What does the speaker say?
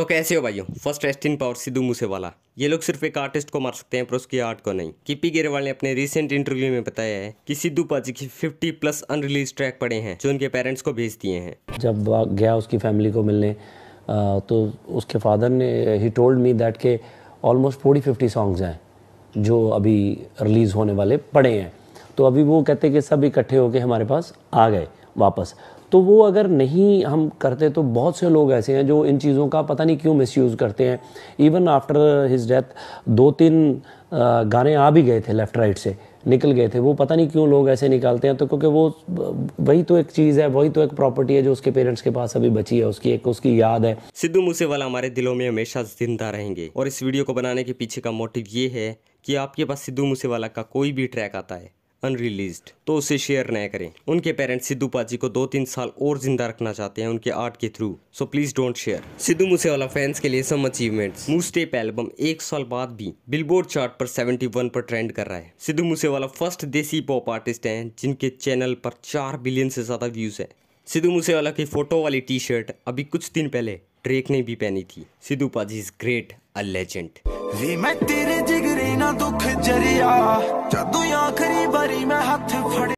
तो कैसे हो भाइयों first rest in power Sidhu Moosewala ये लोग सिर्फ एक आर्टिस्ट को मार सकते हैं पर उसकी आर्ट को नहीं कीपी गेरेवाल ने अपने रिसेंट इंटरव्यू में बताया है कि सिद्धू पाजी के 50 प्लस अनरिलीज ट्रैक पड़े हैं जो उनके पेरेंट्स को भेज दिए हैं जब गया उसकी फैमिली को मिलने तो उसके फादर ने ही टोल्ड मी दैट के ऑलमोस्ट फोर्टी फिफ्टी सॉन्ग्स हैं जो अभी रिलीज़ होने वाले पड़े हैं तो अभी वो कहते हैं कि सब इकट्ठे होके हमारे पास आ गए वापस तो वो अगर नहीं हम करते तो बहुत से लोग ऐसे हैं जो इन चीज़ों का पता नहीं क्यों मिस करते हैं इवन आफ्टर हिज डेथ दो तीन गाने आ भी गए थे लेफ़्ट राइट से निकल गए थे वो पता नहीं क्यों लोग ऐसे निकालते हैं तो क्योंकि वो वही तो एक चीज़ है वही तो एक प्रॉपर्टी है जो उसके पेरेंट्स के पास अभी बची है उसकी एक उसकी याद है सिद्धू मूसेवाला हमारे दिलों में हमेशा जिंदा रहेंगे और इस वीडियो को बनाने के पीछे का मोटिव ये है कि आपके पास सिद्धू मूसेवाला का कोई भी ट्रैक आता है अनरिलीज तो उसे शेयर न करें उनके पेरेंट्स सिद्धू पाजी को दो तीन साल और जिंदा रखना चाहते हैं उनके आर्ट के through so please don't share Sidhu Moosewala fans के लिए सम अचीवमेंट मूस्टेप एल्बम एक साल बाद भी बिलबोर्ड चार्ट पर 71 पर ट्रेंड कर रहा है सिद्धू मूसे वाला फर्स्ट देसी पॉप आर्टिस्ट है जिनके चैनल पर चार बिलियन से ज़्यादा व्यूज़ है सिद्धू मूसे वाला की फोटो वाली टी शर्ट अभी कुछ दिन पहले ड्रेक ने भी पहनी थी सिद्धू पाजी इज ग्रेट अ लेजेंड मैं तेरे जिगरे ना दुख जरिया